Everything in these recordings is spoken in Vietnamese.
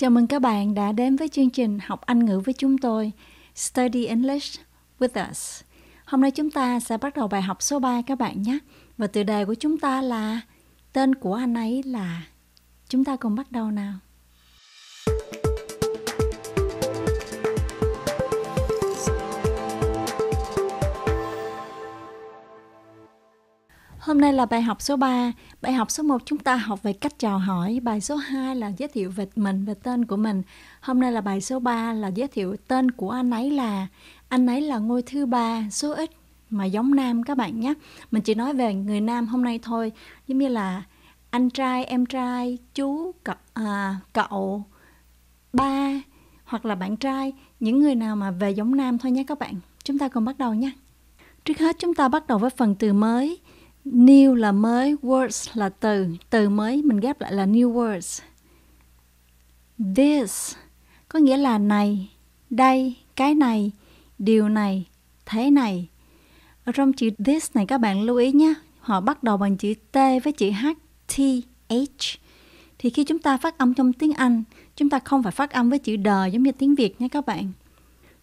Chào mừng các bạn đã đến với chương trình học Anh ngữ với chúng tôi, Study English with us. Hôm nay chúng ta sẽ bắt đầu bài học số 3 các bạn nhé. Và tựa đề của chúng ta là tên của anh ấy là Chúng ta cùng bắt đầu nào. Hôm nay là bài học số 3. Bài học số 1 chúng ta học về cách chào hỏi. Bài số 2 là giới thiệu về mình, về tên của mình. Hôm nay là bài số 3 là giới thiệu tên của anh ấy là anh ấy là ngôi thứ ba số ít mà giống nam các bạn nhé. Mình chỉ nói về người nam hôm nay thôi. Giống như là anh trai, em trai, chú, cậu, à, cậu ba hoặc là bạn trai, những người nào mà về giống nam thôi nhé các bạn. Chúng ta cùng bắt đầu nhé. Trước hết chúng ta bắt đầu với phần từ mới New là mới, words là từ, từ mới mình ghép lại là new words. This có nghĩa là này, đây, cái này, điều này, thế này. Ở trong chữ this này các bạn lưu ý nhé, họ bắt đầu bằng chữ T với chữ H, T, H. Thì khi chúng ta phát âm trong tiếng Anh, chúng ta không phải phát âm với chữ đờ giống như tiếng Việt nha các bạn.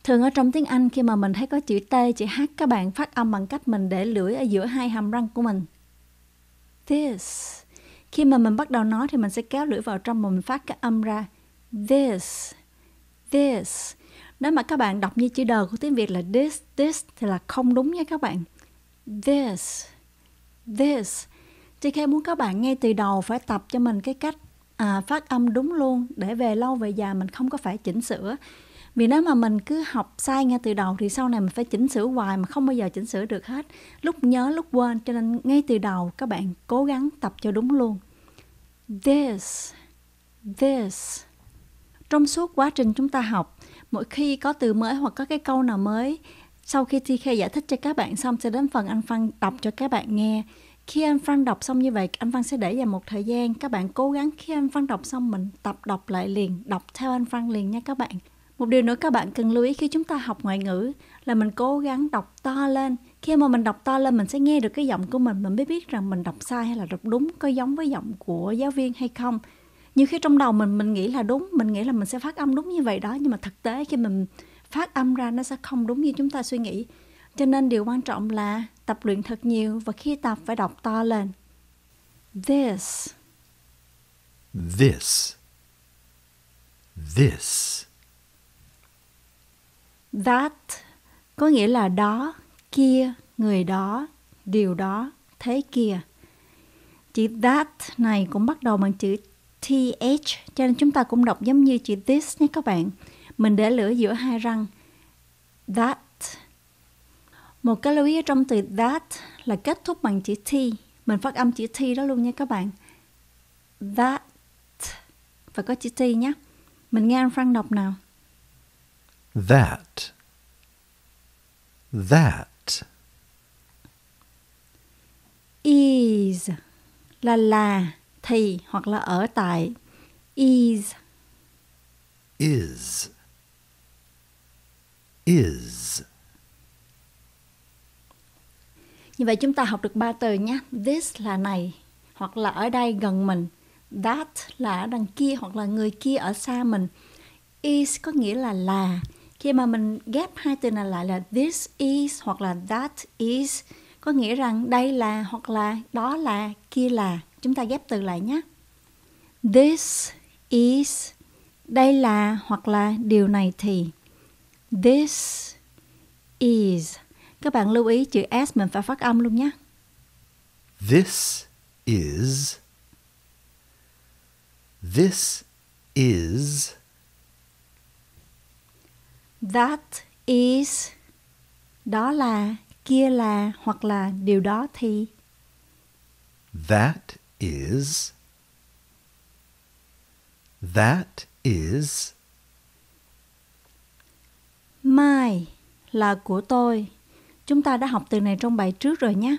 Thường ở trong tiếng Anh khi mà mình thấy có chữ T, chữ H các bạn phát âm bằng cách mình để lưỡi ở giữa hai hàm răng của mình. This. Khi mà mình bắt đầu nói thì mình sẽ kéo lưỡi vào trong và mình phát cái âm ra. This. This. Nếu mà các bạn đọc như chữ đờ của tiếng Việt là this, this thì là không đúng nha các bạn. This. This. Chị Khê muốn các bạn ngay từ đầu phải tập cho mình cái cách à, phát âm đúng luôn để về lâu về già mình không có phải chỉnh sửa vì nếu mà mình cứ học sai ngay từ đầu thì sau này mình phải chỉnh sửa hoài mà không bao giờ chỉnh sửa được hết lúc nhớ lúc quên cho nên ngay từ đầu các bạn cố gắng tập cho đúng luôn this this trong suốt quá trình chúng ta học mỗi khi có từ mới hoặc có cái câu nào mới sau khi TK giải thích cho các bạn xong sẽ đến phần anh Phan đọc cho các bạn nghe khi anh Phan đọc xong như vậy anh Phan sẽ để dành một thời gian các bạn cố gắng khi anh Phan đọc xong mình tập đọc lại liền đọc theo anh Phan liền nha các bạn một điều nữa các bạn cần lưu ý khi chúng ta học ngoại ngữ là mình cố gắng đọc to lên. Khi mà mình đọc to lên mình sẽ nghe được cái giọng của mình, mình mới biết rằng mình đọc sai hay là đọc đúng, có giống với giọng của giáo viên hay không. Nhiều khi trong đầu mình mình nghĩ là đúng, mình nghĩ là mình sẽ phát âm đúng như vậy đó, nhưng mà thực tế khi mình phát âm ra nó sẽ không đúng như chúng ta suy nghĩ. Cho nên điều quan trọng là tập luyện thật nhiều và khi tập phải đọc to lên. This. This. This. That có nghĩa là đó, kia, người đó, điều đó, thế kia. Chữ that này cũng bắt đầu bằng chữ th cho nên chúng ta cũng đọc giống như chữ this nhé các bạn. Mình để lửa giữa hai răng. That. Một cái lưu ý ở trong từ that là kết thúc bằng chữ t. Mình phát âm chữ t đó luôn nha các bạn. That và có chữ t nhé. Mình nghe anh Frank đọc nào that, that. Is là là, thì hoặc là ở tại. Is. Is. Is. Như vậy chúng ta học được ba từ nhé. This là này, hoặc là ở đây gần mình. That là ở đằng kia hoặc là người kia ở xa mình. Is có nghĩa là là khi mà mình ghép hai từ này lại là this is hoặc là that is có nghĩa rằng đây là hoặc là đó là kia là chúng ta ghép từ lại nhé this is đây là hoặc là điều này thì this is các bạn lưu ý chữ s mình phải phát âm luôn nhé this is this is That is đó là, kia là hoặc là điều đó thì. That is That is My là của tôi. Chúng ta đã học từ này trong bài trước rồi nhé.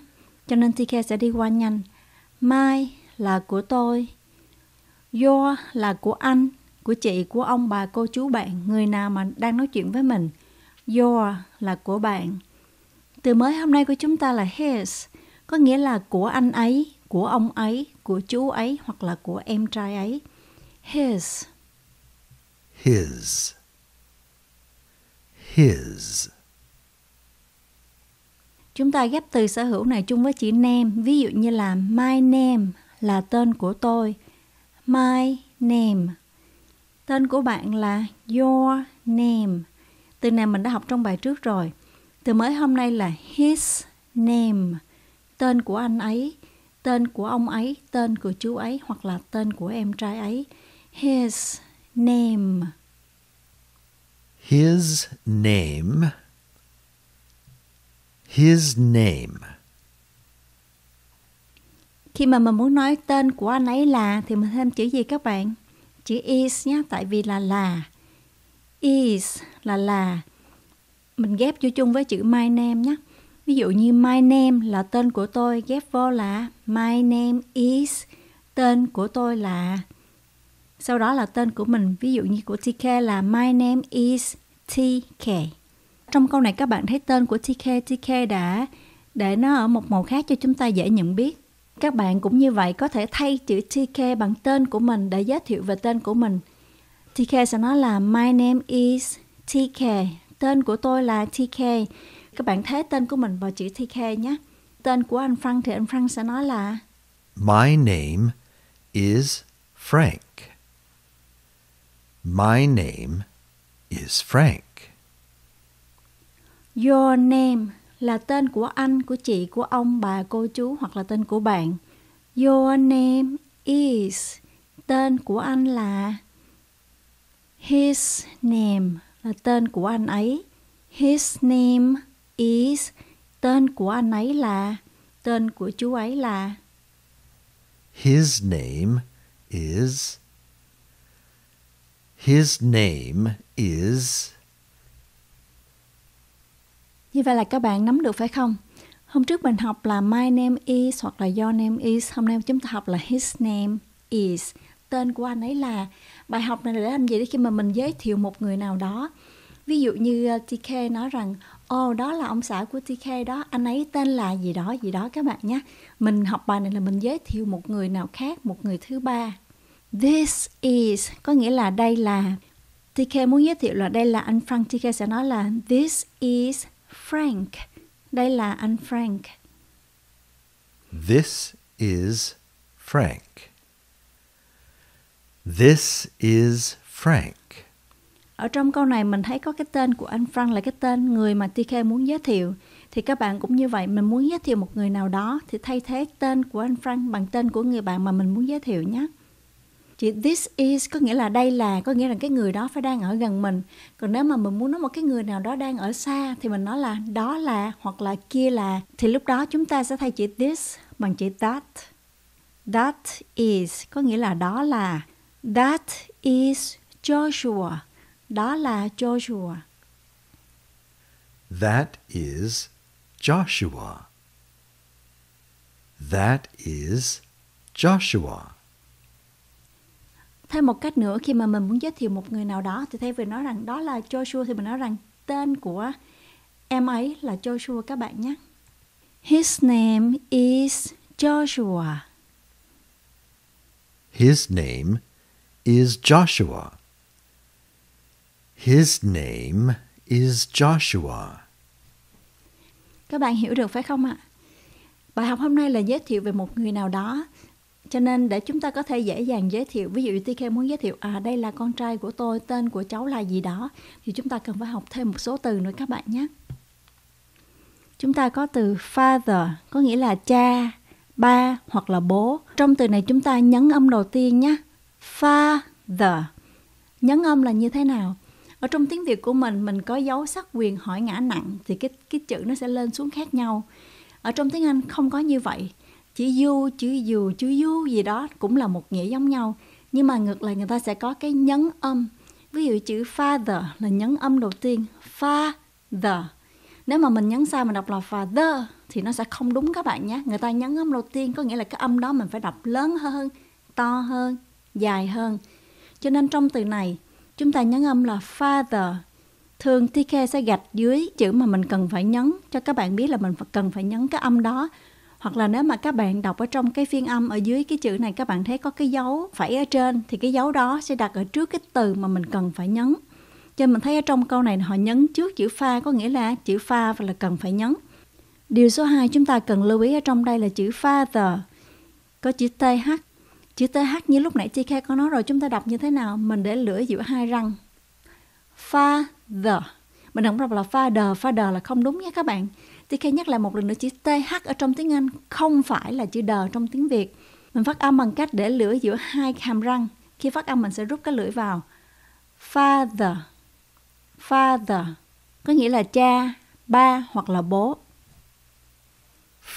Cho nên TK sẽ đi qua nhanh. My là của tôi. Your là của anh của chị, của ông, bà, cô, chú bạn, người nào mà đang nói chuyện với mình. Your là của bạn. Từ mới hôm nay của chúng ta là his, có nghĩa là của anh ấy, của ông ấy, của chú ấy hoặc là của em trai ấy. His. His. His. Chúng ta ghép từ sở hữu này chung với chữ name, ví dụ như là my name là tên của tôi. My name Tên của bạn là Your Name. Từ này mình đã học trong bài trước rồi. Từ mới hôm nay là His Name. Tên của anh ấy, tên của ông ấy, tên của chú ấy hoặc là tên của em trai ấy. His Name. His name. His name. Khi mà mình muốn nói tên của anh ấy là thì mình thêm chữ gì các bạn? chữ is nhé tại vì là là is là là mình ghép vô chung với chữ my name nhé ví dụ như my name là tên của tôi ghép vô là my name is tên của tôi là sau đó là tên của mình ví dụ như của TK là my name is TK trong câu này các bạn thấy tên của TK TK đã để nó ở một màu khác cho chúng ta dễ nhận biết các bạn cũng như vậy có thể thay chữ TK bằng tên của mình để giới thiệu về tên của mình. TK sẽ nói là My name is TK. Tên của tôi là TK. Các bạn thế tên của mình vào chữ TK nhé. Tên của anh Frank thì anh Frank sẽ nói là My name is Frank. My name is Frank. Your name là tên của anh, của chị, của ông, bà, cô chú hoặc là tên của bạn. Your name is tên của anh là His name là tên của anh ấy. His name is tên của anh ấy là tên của chú ấy là His name is His name is như vậy là các bạn nắm được phải không? Hôm trước mình học là my name is hoặc là your name is. Hôm nay chúng ta học là his name is. Tên của anh ấy là. Bài học này để làm gì để khi mà mình giới thiệu một người nào đó. Ví dụ như ờ, TK nói rằng Ồ oh, đó là ông xã của TK đó Anh ấy tên là gì đó gì đó các bạn nhé Mình học bài này là mình giới thiệu một người nào khác Một người thứ ba This is có nghĩa là đây là TK muốn giới thiệu là đây là anh Frank TK sẽ nói là This is Frank. Đây là anh Frank. This is Frank. This is Frank. Ở trong câu này mình thấy có cái tên của anh Frank là cái tên người mà TK muốn giới thiệu. Thì các bạn cũng như vậy, mình muốn giới thiệu một người nào đó thì thay thế tên của anh Frank bằng tên của người bạn mà mình muốn giới thiệu nhé chữ this is có nghĩa là đây là có nghĩa là cái người đó phải đang ở gần mình còn nếu mà mình muốn nói một cái người nào đó đang ở xa thì mình nói là đó là hoặc là kia là thì lúc đó chúng ta sẽ thay chữ this bằng chữ that that is có nghĩa là đó là that is Joshua đó là Joshua that is Joshua that is Joshua thêm một cách nữa khi mà mình muốn giới thiệu một người nào đó thì thay vì nói rằng đó là Joshua thì mình nói rằng tên của em ấy là Joshua các bạn nhé His name is Joshua His name is Joshua His name is Joshua Các bạn hiểu được phải không ạ? Bài học hôm nay là giới thiệu về một người nào đó cho nên để chúng ta có thể dễ dàng giới thiệu ví dụ như TK muốn giới thiệu à đây là con trai của tôi tên của cháu là gì đó thì chúng ta cần phải học thêm một số từ nữa các bạn nhé chúng ta có từ father có nghĩa là cha ba hoặc là bố trong từ này chúng ta nhấn âm đầu tiên nhé father nhấn âm là như thế nào ở trong tiếng việt của mình mình có dấu sắc quyền hỏi ngã nặng thì cái cái chữ nó sẽ lên xuống khác nhau ở trong tiếng anh không có như vậy chữ du chữ dù chữ du gì đó cũng là một nghĩa giống nhau nhưng mà ngược lại người ta sẽ có cái nhấn âm ví dụ chữ father là nhấn âm đầu tiên father nếu mà mình nhấn sai mình đọc là father thì nó sẽ không đúng các bạn nhé người ta nhấn âm đầu tiên có nghĩa là cái âm đó mình phải đọc lớn hơn to hơn dài hơn cho nên trong từ này chúng ta nhấn âm là father thường TK sẽ gạch dưới chữ mà mình cần phải nhấn cho các bạn biết là mình cần phải nhấn cái âm đó hoặc là nếu mà các bạn đọc ở trong cái phiên âm ở dưới cái chữ này các bạn thấy có cái dấu phẩy ở trên thì cái dấu đó sẽ đặt ở trước cái từ mà mình cần phải nhấn cho mình thấy ở trong câu này họ nhấn trước chữ pha có nghĩa là chữ pha và là cần phải nhấn điều số 2 chúng ta cần lưu ý ở trong đây là chữ father có chữ th chữ th như lúc nãy chị Khe có nói rồi chúng ta đọc như thế nào mình để lửa giữa hai răng father mình không đọc là father father là không đúng nha các bạn thì khi nhắc lại một lần nữa chữ TH ở trong tiếng Anh không phải là chữ đờ trong tiếng Việt. Mình phát âm bằng cách để lưỡi giữa hai hàm răng. Khi phát âm mình sẽ rút cái lưỡi vào. Father. Father có nghĩa là cha, ba hoặc là bố.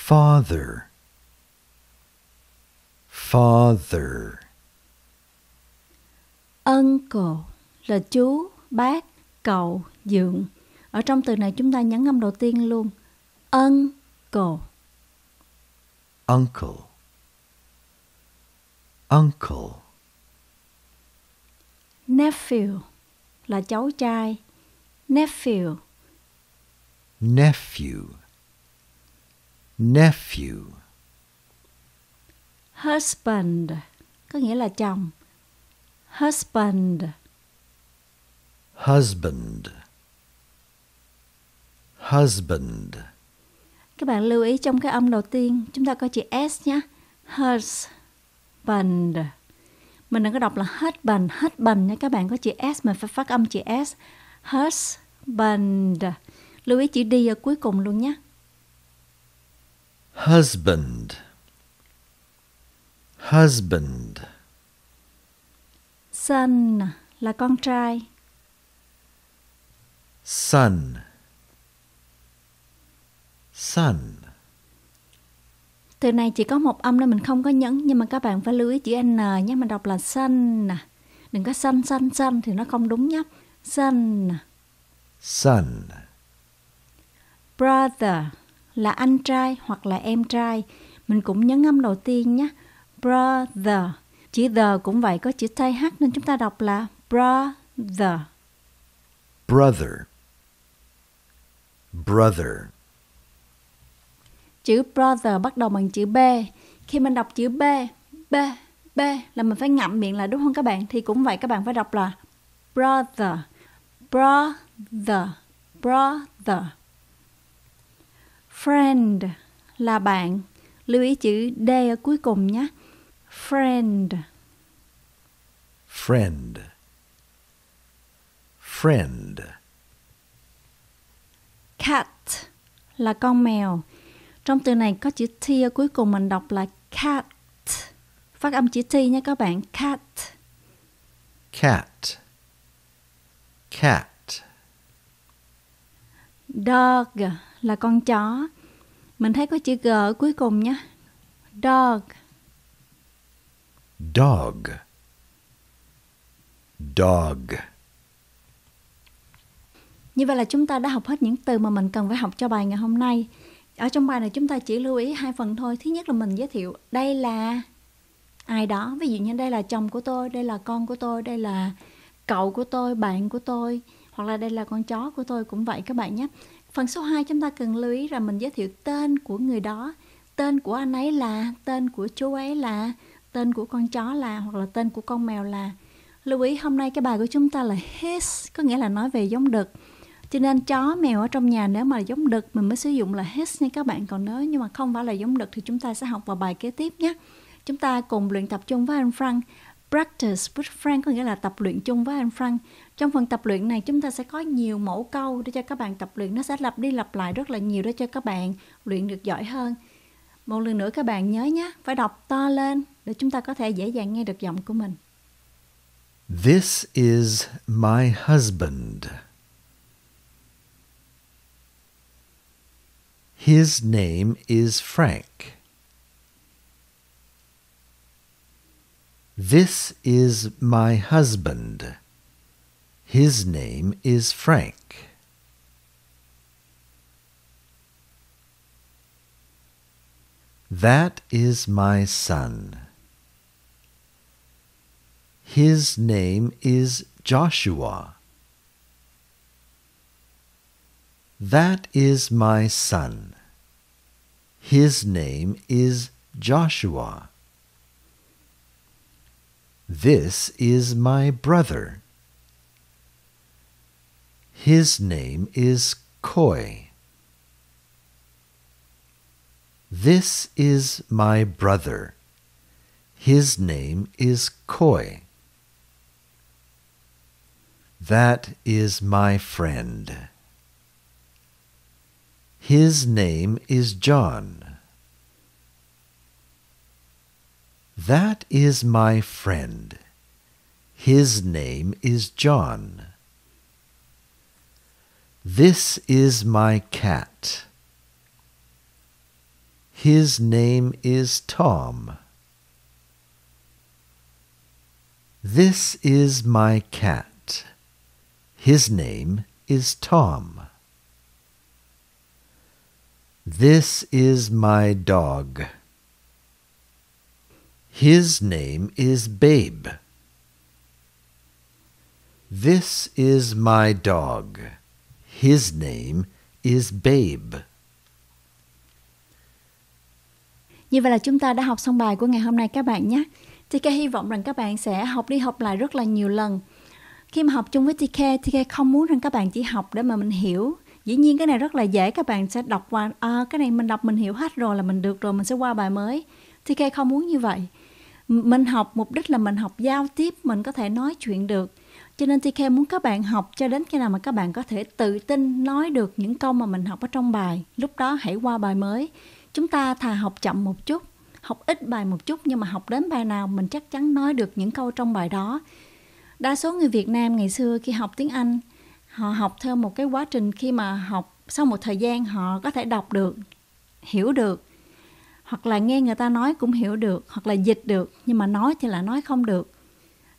Father. Father. Uncle là chú, bác, cậu, dượng. Ở trong từ này chúng ta nhấn âm đầu tiên luôn uncle uncle uncle nephew là cháu trai nephew nephew nephew husband có nghĩa là chồng husband husband husband các bạn lưu ý trong cái âm đầu tiên chúng ta có chữ s nhé husband mình đừng có đọc là hết bần hết bần nha các bạn có chữ s mình phải phát âm chữ s husband lưu ý chữ đi ở cuối cùng luôn nhé husband husband son là con trai son sun. Từ này chỉ có một âm nên mình không có nhấn nhưng mà các bạn phải lưu ý chữ n nhé mình đọc là sun nè. Đừng có sun sun sun thì nó không đúng nhé. Sun. Sun. Brother là anh trai hoặc là em trai. Mình cũng nhấn âm đầu tiên nhé. Brother. Chữ the cũng vậy có chữ thay h nên chúng ta đọc là brother. Brother. Brother chữ brother bắt đầu bằng chữ b khi mình đọc chữ b b b là mình phải ngậm miệng lại đúng không các bạn thì cũng vậy các bạn phải đọc là brother brother brother friend là bạn lưu ý chữ d ở cuối cùng nhé friend friend friend cat là con mèo trong từ này có chữ T cuối cùng mình đọc là cat. Phát âm chữ T nha các bạn. Cat. Cat. Cat. Dog là con chó. Mình thấy có chữ G ở cuối cùng nhé. Dog. Dog. Dog. Như vậy là chúng ta đã học hết những từ mà mình cần phải học cho bài ngày hôm nay ở trong bài này chúng ta chỉ lưu ý hai phần thôi thứ nhất là mình giới thiệu đây là ai đó ví dụ như đây là chồng của tôi đây là con của tôi đây là cậu của tôi bạn của tôi hoặc là đây là con chó của tôi cũng vậy các bạn nhé phần số 2 chúng ta cần lưu ý là mình giới thiệu tên của người đó tên của anh ấy là tên của chú ấy là tên của con chó là hoặc là tên của con mèo là lưu ý hôm nay cái bài của chúng ta là his có nghĩa là nói về giống đực cho nên chó mèo ở trong nhà nếu mà là giống đực mình mới sử dụng là his nha các bạn còn nếu nhưng mà không phải là giống đực thì chúng ta sẽ học vào bài kế tiếp nhé chúng ta cùng luyện tập chung với anh Frank practice with Frank có nghĩa là tập luyện chung với anh Frank. Trong phần tập luyện này chúng ta sẽ có nhiều mẫu câu để cho các bạn tập luyện nó sẽ lặp đi lặp lại rất là nhiều để cho các bạn luyện được giỏi hơn. Một lần nữa các bạn nhớ nhé, phải đọc to lên để chúng ta có thể dễ dàng nghe được giọng của mình. This is my husband. His name is Frank. This is my husband. His name is Frank. That is my son. His name is Joshua. That is my son. His name is Joshua. This is my brother. His name is Koi. This is my brother. His name is Koi. That is my friend. His name is John. That is my friend. His name is John. This is my cat. His name is Tom. This is my cat. His name is Tom. This is my dog. His name is Babe. This is my dog. His name is Babe. Như vậy là chúng ta đã học xong bài của ngày hôm nay các bạn nhé. TK hy vọng rằng các bạn sẽ học đi học lại rất là nhiều lần. Khi mà học chung với TK, TK không muốn rằng các bạn chỉ học để mà mình hiểu dĩ nhiên cái này rất là dễ các bạn sẽ đọc qua à, cái này mình đọc mình hiểu hết rồi là mình được rồi mình sẽ qua bài mới thì TK không muốn như vậy mình học mục đích là mình học giao tiếp mình có thể nói chuyện được cho nên TK muốn các bạn học cho đến khi nào mà các bạn có thể tự tin nói được những câu mà mình học ở trong bài lúc đó hãy qua bài mới chúng ta thà học chậm một chút học ít bài một chút nhưng mà học đến bài nào mình chắc chắn nói được những câu trong bài đó đa số người Việt Nam ngày xưa khi học tiếng Anh họ học theo một cái quá trình khi mà học sau một thời gian họ có thể đọc được hiểu được hoặc là nghe người ta nói cũng hiểu được hoặc là dịch được nhưng mà nói thì là nói không được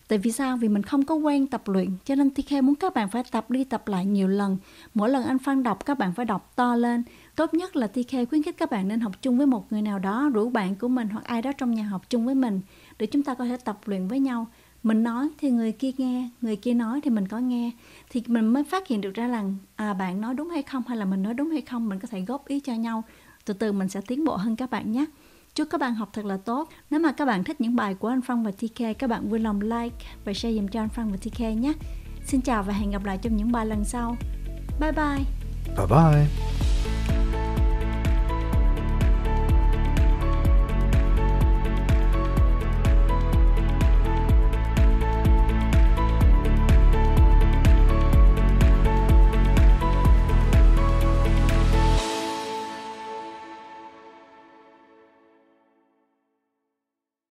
tại vì sao vì mình không có quen tập luyện cho nên TK muốn các bạn phải tập đi tập lại nhiều lần mỗi lần anh Phan đọc các bạn phải đọc to lên tốt nhất là TK khuyến khích các bạn nên học chung với một người nào đó rủ bạn của mình hoặc ai đó trong nhà học chung với mình để chúng ta có thể tập luyện với nhau mình nói thì người kia nghe người kia nói thì mình có nghe thì mình mới phát hiện được ra là à, bạn nói đúng hay không hay là mình nói đúng hay không mình có thể góp ý cho nhau từ từ mình sẽ tiến bộ hơn các bạn nhé chúc các bạn học thật là tốt nếu mà các bạn thích những bài của anh Phong và TK các bạn vui lòng like và share dùm cho anh Phong và TK nhé xin chào và hẹn gặp lại trong những bài lần sau bye bye bye bye